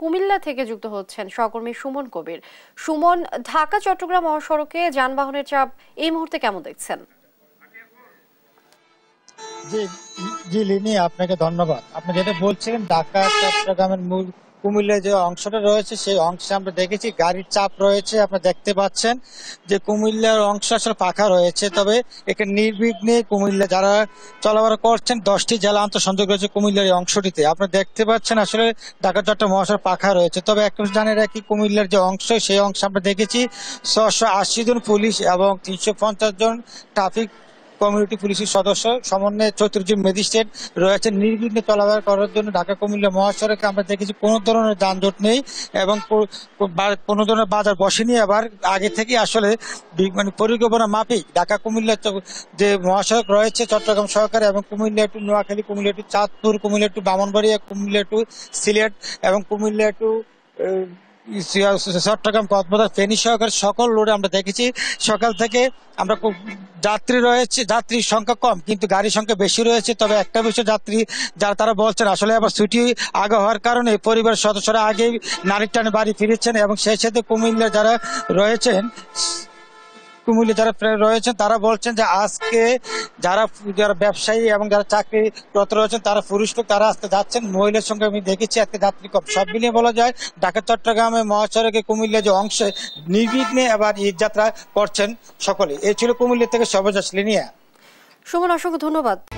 কুমিল্লা থেকে যুক্ত হচ্ছেন সহকর্মী সুমন কবির সুমন ঢাকা চট্টগ্রাম মহাসড়কে যানবাহনের চাপ এই মুহূর্তে কেমন দেখছেন জি জি লিনি আপনাকে ধন্যবাদ আপনি যেটা বলছিলেন ঢাকা চট্টগ্রামের মূল কুমিল্লার যে অংশটা রয়েছে সেই অংশে আমরা দেখেছি গাড়ির চাপ রয়েছে আপনারা দেখতে পাচ্ছেন যে কুমিল্লার অংশ আসলে ফাঁকা রয়েছে তবে একে নির্বিঘ্নে কুমিল্লা যারা চলাফেরা করছেন দশটি জেলা আন্তঃসংযোগ রয়েছে কুমিল্লার এই অংশটিতে আপনারা দেখতে পাচ্ছেন আসলে ঢাকা চট্টগ্রাম মহাসড়ক ফাঁকা রয়েছে তবে একটা জানে রাখি কুমিল্লার যে অংশ সেই অংশ আমরা দেখেছি ছশো জন পুলিশ এবং তিনশো জন ট্রাফিক কমিউনিটি পুলিশের সদস্য সমন্বয়ে চৌত্রিশ জন ম্যাজিস্ট্রেট রয়েছে নির্বিঘ্নে চলাফেরা করার জন্য ঢাকা কুমিল্লা মহাসড়কে আমরা দেখেছি কোনো ধরনের যানজট নেই এবং কোনো ধরনের বাজার বসেনি আবার আগে থেকে আসলে মানে পরিকল্পনা মাফিক ঢাকা কুমিল্লা যে মহাসড়ক রয়েছে চট্টগ্রাম সহকারে এবং Comilla to Noakhali Comilla to Chandpur Comilla to Brahmanbaria Comilla to Sylhet এবং কুমিল্লা টু চট্টগ্রাম কক্সবাজার ফেনী সহকারে সকল রোডে আমরা দেখেছি সকাল থেকে আমরা যাত্রী রয়েছে যাত্রীর সংখ্যা কম কিন্তু গাড়ির সংখ্যা বেশি রয়েছে তবে একটা বিষয় যাত্রী যারা তারা বলছেন আসলে আবার ছুটি আগে হওয়ার কারণে পরিবার সদস্যরা আগেই নারীর টানে বাড়ি ফিরেছেন এবং সেই সাথে কুমিল্লা যারা রয়েছেন কুমিল্লা যারা রয়েছেন তারা বলছেন যে আজকে যারা যারা ব্যবসায়ী এবং যারা চাকরিরত রয়েছেন তারা পুরুষ লোক তারা আসতে যাচ্ছেন মহিলার সঙ্গে আমি দেখেছি আজকে যাত্রী কম সব মিলিয়ে বলা যায় ঢাকা চট্টগ্রামে মহাসড়কে কুমিল্লা যে অংশে নির্বিঘ্নে আবার ঈদযাত্রা করছেন সকলে এ ছিল কুমিল্লা থেকে সর্বশেষ লিনিয়া সুমন অসংখ্য ধন্যবাদ